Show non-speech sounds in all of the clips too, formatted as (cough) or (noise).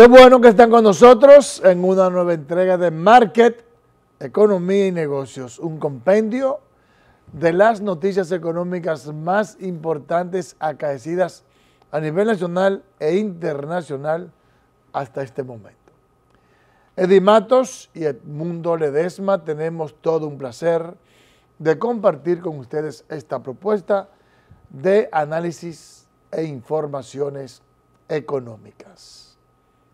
Qué bueno que están con nosotros en una nueva entrega de Market, Economía y Negocios, un compendio de las noticias económicas más importantes acaecidas a nivel nacional e internacional hasta este momento. Eddie Matos y Edmundo Ledesma, tenemos todo un placer de compartir con ustedes esta propuesta de análisis e informaciones económicas.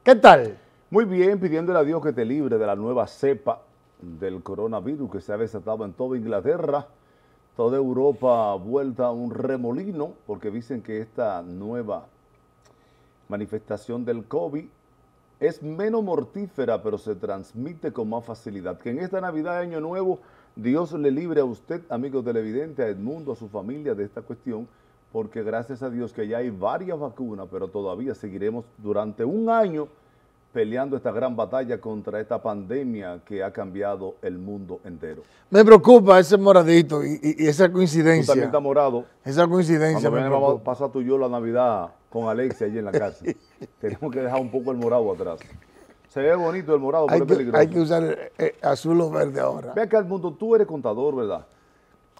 ¿Qué tal? Muy bien, pidiéndole a Dios que te libre de la nueva cepa del coronavirus que se ha desatado en toda Inglaterra, toda Europa vuelta a un remolino, porque dicen que esta nueva manifestación del COVID es menos mortífera, pero se transmite con más facilidad. Que en esta Navidad, Año Nuevo, Dios le libre a usted, amigo televidente, a Edmundo, a su familia de esta cuestión, porque gracias a Dios que ya hay varias vacunas, pero todavía seguiremos durante un año peleando esta gran batalla contra esta pandemia que ha cambiado el mundo entero. Me preocupa ese moradito y, esa coincidencia. también está morado. Esa coincidencia. Me vamos a tú y yo la Navidad con Alexia allí en la casa. (laughs) Tenemos que dejar un poco el morado atrás. Se ve bonito el morado, pero que, es peligroso. Hay que usar eh, azul o verde ahora. Ve acá, el mundo, tú eres contador, ¿verdad?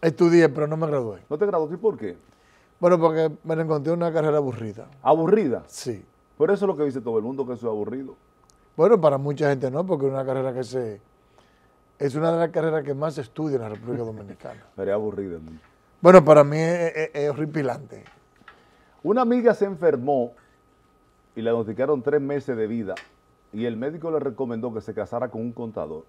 Estudié, pero no me gradué. ¿No te graduaste? ¿Por qué? Bueno, porque me encontré una carrera aburrida. ¿Aburrida? Sí. Por eso es lo que dice todo el mundo, que eso es aburrido. Bueno, para mucha gente no, porque es una carrera que se... Es una de las carreras que más se estudia en la República (laughs) Dominicana. Pero es aburrida. Bueno, para mí es, horripilante. Una amiga se enfermó y le diagnosticaron tres meses de vida y el médico le recomendó que se casara con un contador.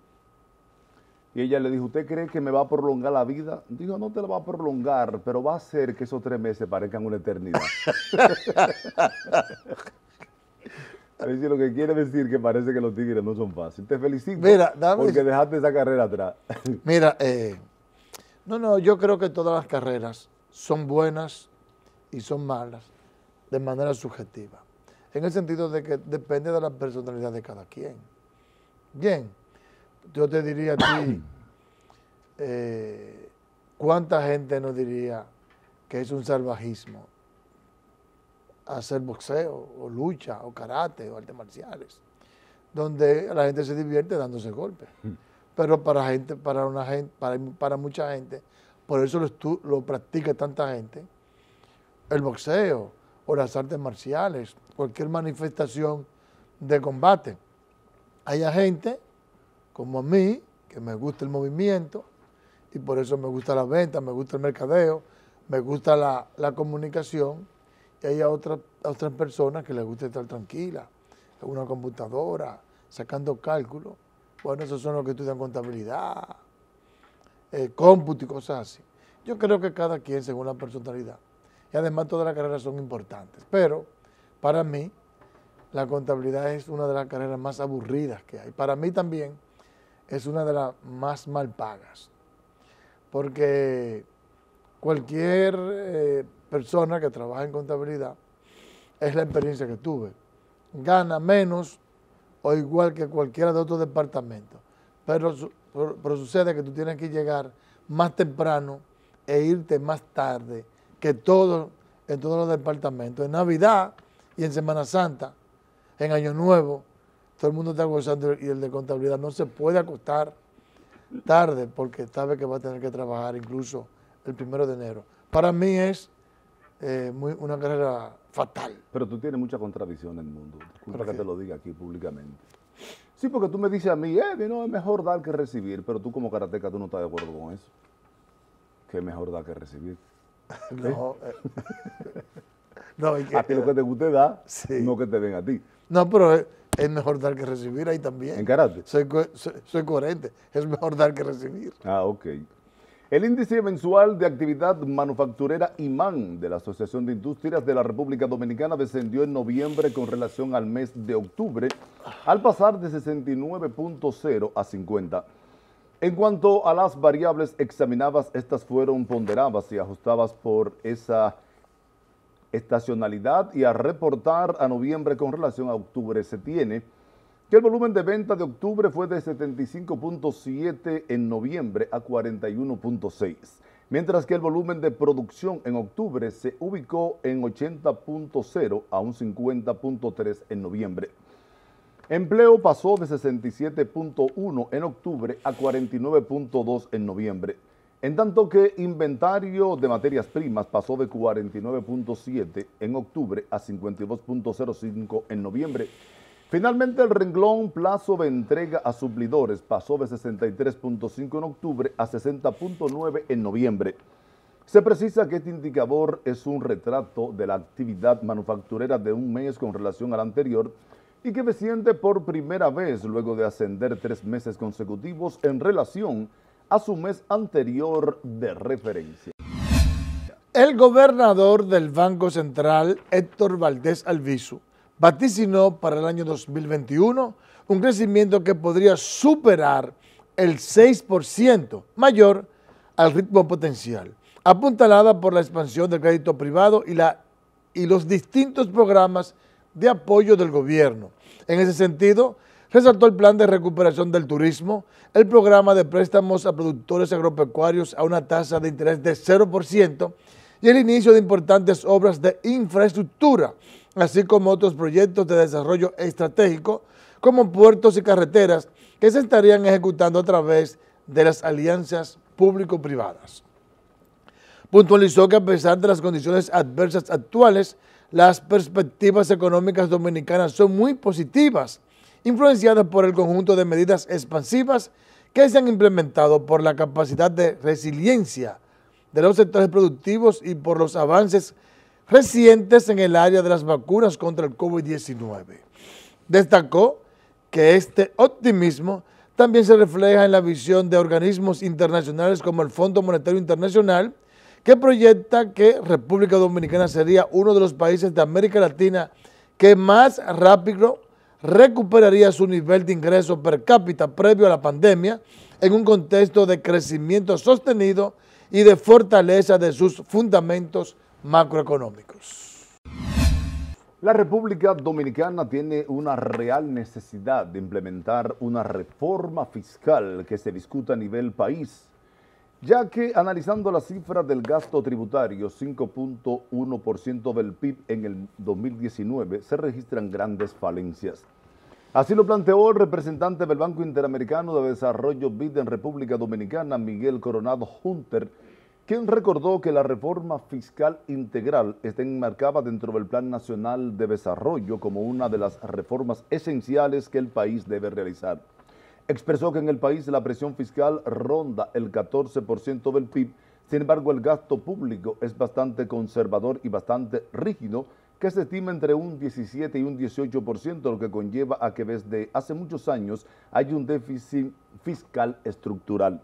Y ella le dijo, ¿usted cree que me va a prolongar la vida? Dijo, no te la va a prolongar, pero va a hacer que esos tres meses parezcan una eternidad. a ver si lo que quiere decir que parece que los tigres no son fáciles. Te felicito porque dejaste esa carrera atrás. (laughs) Mira, eh, no, no, yo creo que todas las carreras son buenas y son malas de manera subjetiva. En el sentido de que depende de la personalidad de cada quien. Bien yo te diría a ti, (coughs) eh, ¿cuánta gente nos diría que es un salvajismo hacer boxeo o lucha o karate o artes marciales? Donde la gente se divierte dándose golpes. Mm. Pero para, gente, para, una gente, para, mucha gente, por eso lo, lo practica tanta gente, el boxeo o las artes marciales, cualquier manifestación de combate. Hay gente como a mí, que me gusta el movimiento y por eso me gusta la venta, me gusta el mercadeo, me gusta la, comunicación. Y hay a, otras personas que les gusta estar tranquila, en una computadora, sacando cálculos. Bueno, esos son los que estudian contabilidad, eh, cómputo y cosas así. Yo creo que cada quien según la personalidad. Y además todas las carreras son importantes. Pero para mí, la contabilidad es una de las carreras más aburridas que hay. Para mí también es una de las más mal pagas, porque cualquier eh, persona que trabaja en contabilidad, es la experiencia que tuve, gana menos o igual que cualquiera de otros departamentos. pero, sucede que tú tienes que llegar más temprano e irte más tarde que todo, en todos los departamentos, en Navidad y en Semana Santa, en Año Nuevo, todo el mundo está gozando y el de contabilidad no se puede acostar tarde porque sabe que va a tener que trabajar incluso el primero de enero. Para mí es eh, una carrera fatal. Pero tú tienes mucha contradicción en el mundo. Disculpa que te lo diga aquí públicamente. Sí, porque tú me dices a mí, eh, no, es mejor dar que recibir, pero tú como karateca tú no estás de acuerdo con eso. ¿Qué mejor dar que recibir. (laughs) no. Eh. (laughs) no que, a ti lo que te guste da, (laughs) no que te den a ti. No, pero es mejor dar que recibir ahí también. ¿En karate? Soy, coherente. Es mejor dar que recibir. Ah, ok. El índice mensual de actividad manufacturera IMAN de la Asociación de Industrias de la República Dominicana descendió en noviembre con relación al mes de octubre, al pasar de 69.0 a 50. En cuanto a las variables examinadas, estas fueron ponderadas y ajustadas por esa estacionalidad y a reportar a noviembre con relación a octubre. Se tiene que el volumen de venta de octubre fue de 75.7 en noviembre a 41.6, mientras que el volumen de producción en octubre se ubicó en 80.0 a un 50.3 en noviembre. Empleo pasó de 67.1 en octubre a 49.2 en noviembre. En tanto que inventario de materias primas pasó de 49.7 en octubre a 52.05 en noviembre. Finalmente el renglón plazo de entrega a suplidores pasó de 63.5 en octubre a 60.9 en noviembre. Se precisa que este indicador es un retrato de la actividad manufacturera de un mes con relación al anterior y que desciende por primera vez luego de ascender tres meses consecutivos en relación a su mes anterior de referencia. El gobernador del Banco Central, Héctor Valdés Alviso, vaticinó para el año 2021 un crecimiento que podría superar el 6% mayor al ritmo potencial, apuntalada por la expansión del crédito privado y, y los distintos programas de apoyo del gobierno. En ese sentido, resaltó el plan de recuperación del turismo, el programa de préstamos a productores agropecuarios a una tasa de interés de 0% y el inicio de importantes obras de infraestructura, así como otros proyectos de desarrollo estratégico como puertos y carreteras que se estarían ejecutando a través de las alianzas público-privadas. Puntualizó que a pesar de las condiciones adversas actuales, las perspectivas económicas dominicanas son muy positivas influenciada por el conjunto de medidas expansivas que se han implementado por la capacidad de resiliencia de los sectores productivos y por los avances recientes en el área de las vacunas contra el COVID-19. Destacó que este optimismo también se refleja en la visión de organismos internacionales como el Fondo Monetario Internacional, que proyecta que República Dominicana sería uno de los países de América Latina que más rápido recuperaría su nivel de ingreso per cápita previo a la pandemia en un contexto de crecimiento sostenido y de fortaleza de sus fundamentos macroeconómicos. La República Dominicana tiene una real necesidad de implementar una reforma fiscal que se discuta a nivel país ya que analizando las cifras del gasto tributario, 5.1% del PIB en el 2019, se registran grandes falencias. Así lo planteó el representante del Banco Interamericano de Desarrollo BID en República Dominicana, Miguel Coronado Hunter, quien recordó que la reforma fiscal integral está enmarcada dentro del Plan Nacional de Desarrollo como una de las reformas esenciales que el país debe realizar expresó que en el país la presión fiscal ronda el 14% del PIB, sin embargo el gasto público es bastante conservador y bastante rígido, que se estima entre un 17 y un 18%, lo que conlleva a que desde hace muchos años hay un déficit fiscal estructural.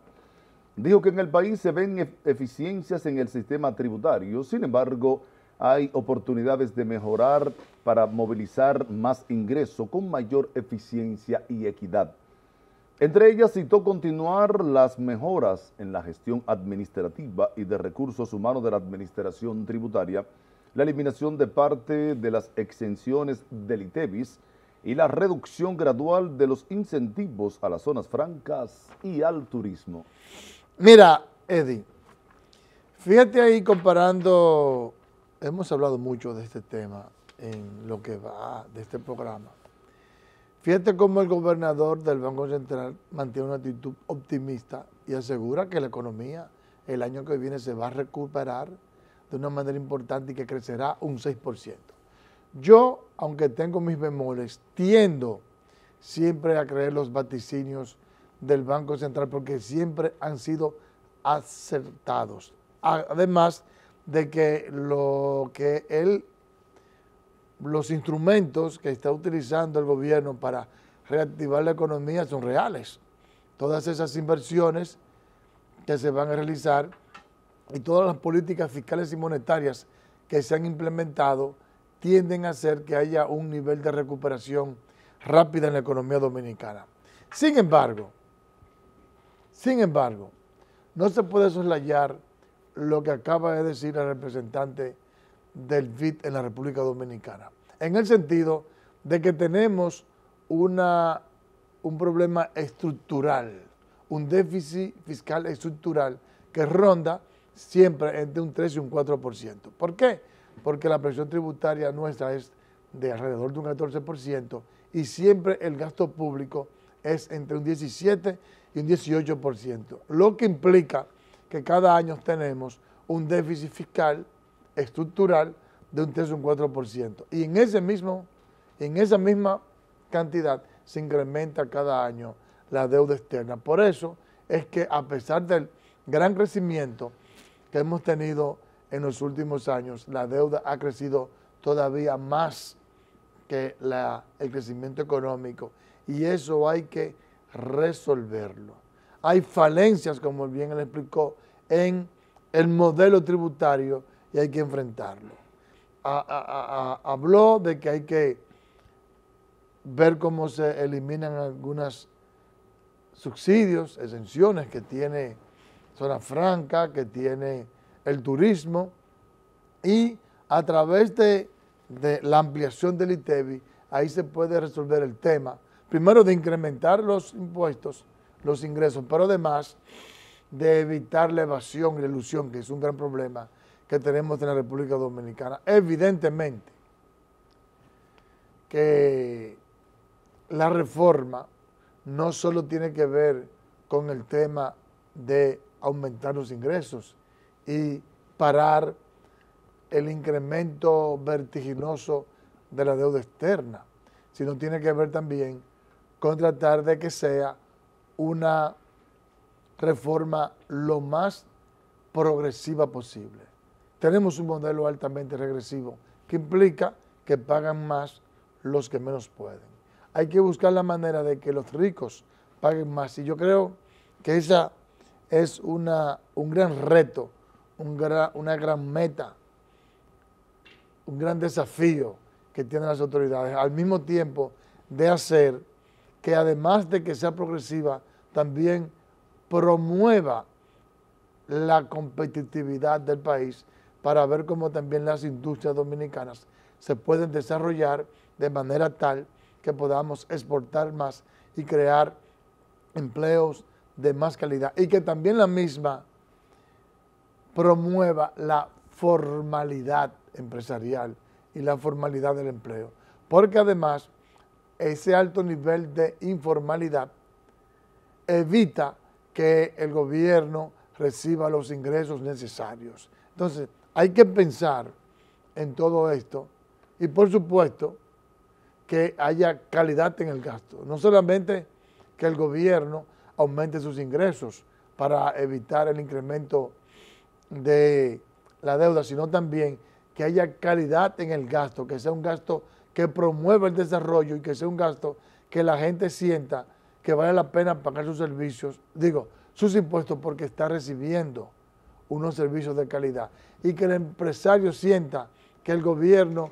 Dijo que en el país se ven eficiencias en el sistema tributario, sin embargo, hay oportunidades de mejorar para movilizar más ingreso con mayor eficiencia y equidad. Entre ellas citó continuar las mejoras en la gestión administrativa y de recursos humanos de la administración tributaria, la eliminación de parte de las exenciones del ITEVIS y la reducción gradual de los incentivos a las zonas francas y al turismo. Mira, Eddie, fíjate ahí comparando, hemos hablado mucho de este tema en lo que va de este programa. Fíjate cómo el gobernador del Banco Central mantiene una actitud optimista y asegura que la economía el año que viene se va a recuperar de una manera importante y que crecerá un 6%. Yo, aunque tengo mis memores, tiendo siempre a creer los vaticinios del Banco Central porque siempre han sido acertados. Además de que lo que él los instrumentos que está utilizando el gobierno para reactivar la economía son reales. Todas esas inversiones que se van a realizar y todas las políticas fiscales y monetarias que se han implementado tienden a hacer que haya un nivel de recuperación rápida en la economía dominicana. Sin embargo, sin embargo, no se puede soslayar lo que acaba de decir el representante del VIT en la República Dominicana. En el sentido de que tenemos una, un problema estructural, un déficit fiscal estructural que ronda siempre entre un 3 y un 4%. ¿Por qué? Porque la presión tributaria nuestra es de alrededor de un 14% y siempre el gasto público es entre un 17 y un 18%, lo que implica que cada año tenemos un déficit fiscal estructural de un 3 o un 4%. Y en, ese mismo, en esa misma cantidad se incrementa cada año la deuda externa. Por eso es que a pesar del gran crecimiento que hemos tenido en los últimos años, la deuda ha crecido todavía más que la, el crecimiento económico y eso hay que resolverlo. Hay falencias, como bien él explicó, en el modelo tributario y hay que enfrentarlo. habló de que hay que ver cómo se eliminan algunos subsidios, exenciones que tiene Zona Franca, que tiene el turismo, y a través de, la ampliación del ITEBI, e ahí se puede resolver el tema, primero de incrementar los impuestos, los ingresos, pero además de evitar la evasión y la ilusión, que es un gran problema que tenemos en la República Dominicana. Evidentemente que la reforma no solo tiene que ver con el tema de aumentar los ingresos y parar el incremento vertiginoso de la deuda externa, sino tiene que ver también con tratar de que sea una reforma lo más progresiva posible tenemos un modelo altamente regresivo que implica que pagan más los que menos pueden. Hay que buscar la manera de que los ricos paguen más y yo creo que esa es un gran reto, una gran meta, un gran desafío que tienen las autoridades, al mismo tiempo de hacer que además de que sea progresiva, también promueva la competitividad del país para ver cómo también las industrias dominicanas se pueden desarrollar de manera tal que podamos exportar más y crear empleos de más calidad y que también la misma promueva la formalidad empresarial y la formalidad del empleo. Porque además ese alto nivel de informalidad evita que el gobierno reciba los ingresos necesarios. Entonces, hay que pensar en todo esto y por supuesto que haya calidad en el gasto. No solamente que el gobierno aumente sus ingresos para evitar el incremento de la deuda, sino también que haya calidad en el gasto, que sea un gasto que promueva el desarrollo y que sea un gasto que la gente sienta que vale la pena pagar sus servicios, digo, sus impuestos porque está recibiendo unos servicios de calidad y que el empresario sienta que el gobierno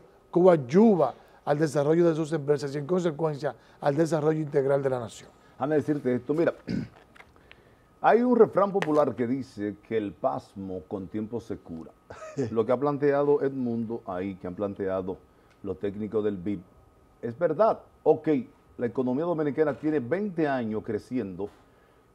ayuda al desarrollo de sus empresas y en consecuencia al desarrollo integral de la nación. Ana, decirte esto, mira, (clears throat) hay un refrán popular que dice que el pasmo con tiempo se cura. (laughs) Lo que ha planteado Edmundo ahí, que han planteado los técnicos del BIP. es verdad. Ok, la economía dominicana tiene 20 años creciendo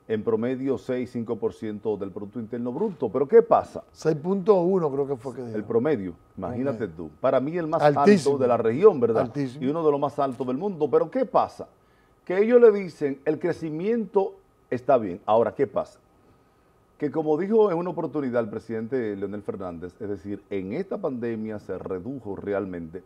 en promedio 6-5% del Producto Interno Bruto. Pero ¿qué pasa? 6.1 creo que fue que dijo. El promedio, imagínate tú. Para mí el más alto de la región, ¿verdad? Y uno de los más altos del mundo. Pero ¿qué pasa? Que ellos le dicen, el crecimiento está bien. Ahora, ¿qué pasa? Que como dijo en una oportunidad el presidente Leonel Fernández, es decir, en esta pandemia se redujo realmente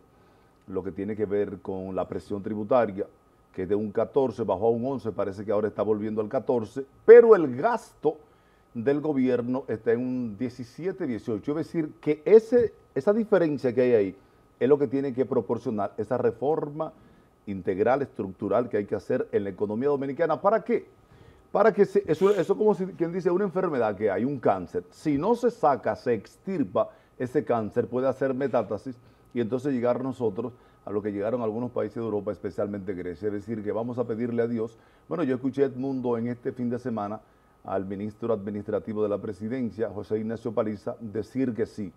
lo que tiene que ver con la presión tributaria, que de un 14 bajó a un 11, parece que ahora está volviendo al 14, pero el gasto del gobierno está en un 17, 18. Es decir, que ese, esa diferencia que hay ahí es lo que tiene que proporcionar esa reforma integral, estructural que hay que hacer en la economía dominicana. ¿Para qué? Para que eso, es como si, quien dice una enfermedad que hay, un cáncer. Si no se saca, se extirpa, ese cáncer puede hacer metástasis y entonces llegar nosotros a lo que llegaron algunos países de Europa, especialmente Grecia. Es decir, que vamos a pedirle a Dios. Bueno, yo escuché a Edmundo en este fin de semana al ministro administrativo de la presidencia, José Ignacio Paliza, decir que sí,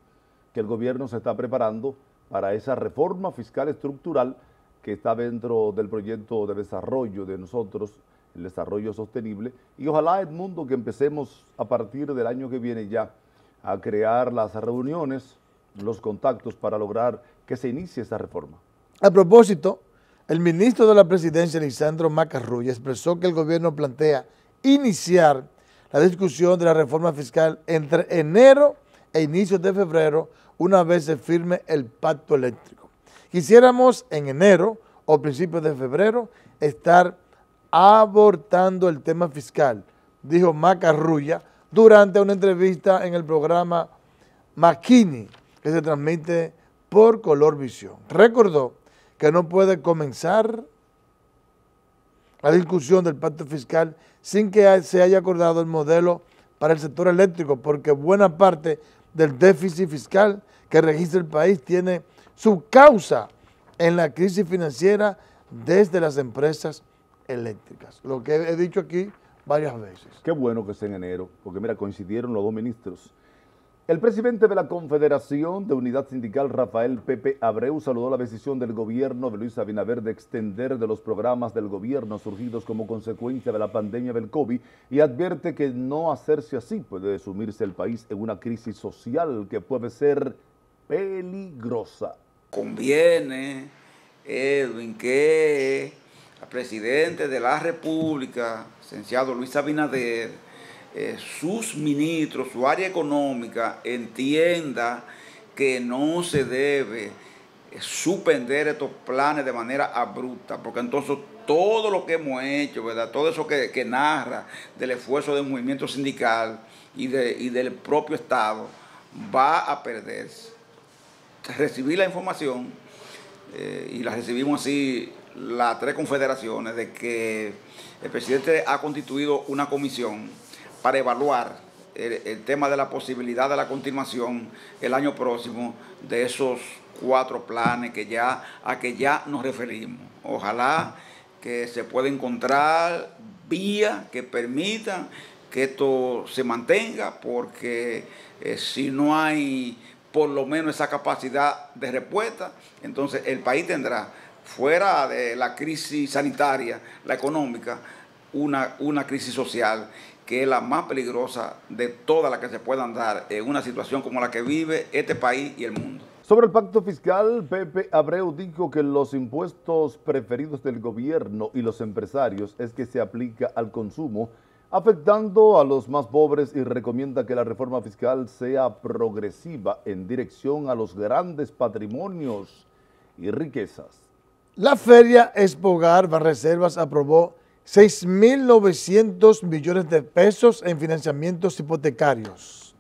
que el gobierno se está preparando para esa reforma fiscal estructural que está dentro del proyecto de desarrollo de nosotros, el desarrollo sostenible, y ojalá Edmundo que empecemos a partir del año que viene ya a crear las reuniones, los contactos para lograr que se inicie esa reforma. A propósito, el ministro de la Presidencia, Lisandro Macarrulla, expresó que el gobierno plantea iniciar la discusión de la reforma fiscal entre enero e inicios de febrero, una vez se firme el pacto eléctrico. Quisiéramos en enero o principios de febrero estar abortando el tema fiscal, dijo Macarrulla durante una entrevista en el programa Makini, que se transmite por Color Visión. Recordó que no puede comenzar la discusión del pacto fiscal sin que se haya acordado el modelo para el sector eléctrico, porque buena parte del déficit fiscal que registra el país tiene su causa en la crisis financiera desde las empresas eléctricas, lo que he dicho aquí varias veces. Qué bueno que sea en enero, porque mira, coincidieron los dos ministros el presidente de la Confederación de Unidad Sindical, Rafael Pepe Abreu, saludó la decisión del gobierno de Luis Abinader de extender de los programas del gobierno surgidos como consecuencia de la pandemia del COVID y advierte que no hacerse así puede sumirse el país en una crisis social que puede ser peligrosa. Conviene, Edwin, que el presidente de la República, licenciado Luis Abinader, eh, sus ministros, su área económica, entienda que no se debe eh, suspender estos planes de manera abrupta, porque entonces todo lo que hemos hecho, ¿verdad? Todo eso que, narra del esfuerzo del movimiento sindical y, de, y del propio Estado va a perderse. Recibí la información, eh, y la recibimos así las tres confederaciones, de que el presidente ha constituido una comisión para evaluar el, tema de la posibilidad de la continuación el año próximo de esos cuatro planes que ya, a que ya nos referimos. Ojalá que se pueda encontrar vías que permitan que esto se mantenga, porque eh, si no hay por lo menos esa capacidad de respuesta, entonces el país tendrá, fuera de la crisis sanitaria, la económica, una, una crisis social que es la más peligrosa de todas las que se puedan dar en una situación como la que vive este país y el mundo. Sobre el pacto fiscal, Pepe Abreu dijo que los impuestos preferidos del gobierno y los empresarios es que se aplica al consumo, afectando a los más pobres y recomienda que la reforma fiscal sea progresiva en dirección a los grandes patrimonios y riquezas. La Feria Espogar Reservas aprobó 6.900 millones de pesos en financiamientos hipotecarios.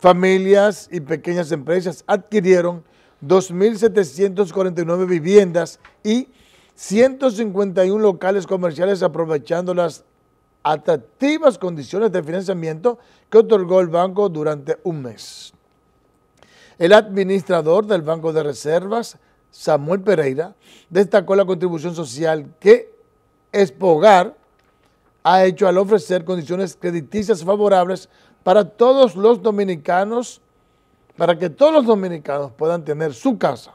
Familias y pequeñas empresas adquirieron 2.749 viviendas y 151 locales comerciales aprovechando las atractivas condiciones de financiamiento que otorgó el banco durante un mes. El administrador del Banco de Reservas, Samuel Pereira, destacó la contribución social que Espogar ha hecho al ofrecer condiciones crediticias favorables para todos los dominicanos, para que todos los dominicanos puedan tener su casa,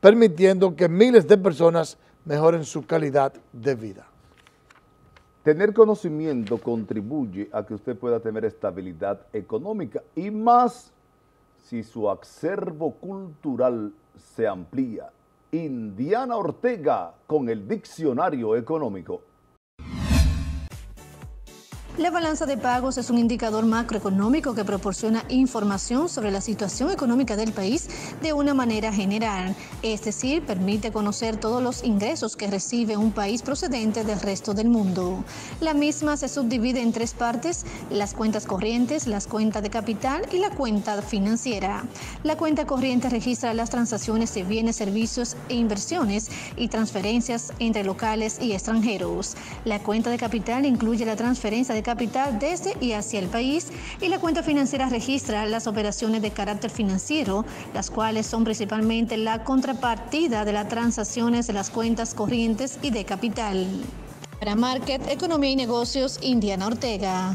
permitiendo que miles de personas mejoren su calidad de vida. Tener conocimiento contribuye a que usted pueda tener estabilidad económica y más si su acervo cultural se amplía Indiana Ortega con el Diccionario Económico. La balanza de pagos es un indicador macroeconómico que proporciona información sobre la situación económica del país de una manera general, es decir, permite conocer todos los ingresos que recibe un país procedente del resto del mundo. La misma se subdivide en tres partes, las cuentas corrientes, las cuentas de capital y la cuenta financiera. La cuenta corriente registra las transacciones de bienes, servicios e inversiones y transferencias entre locales y extranjeros. La cuenta de capital incluye la transferencia de capital desde y hacia el país y la cuenta financiera registra las operaciones de carácter financiero, las cuales son principalmente la contrapartida de las transacciones de las cuentas corrientes y de capital. Para Market, Economía y Negocios, Indiana Ortega.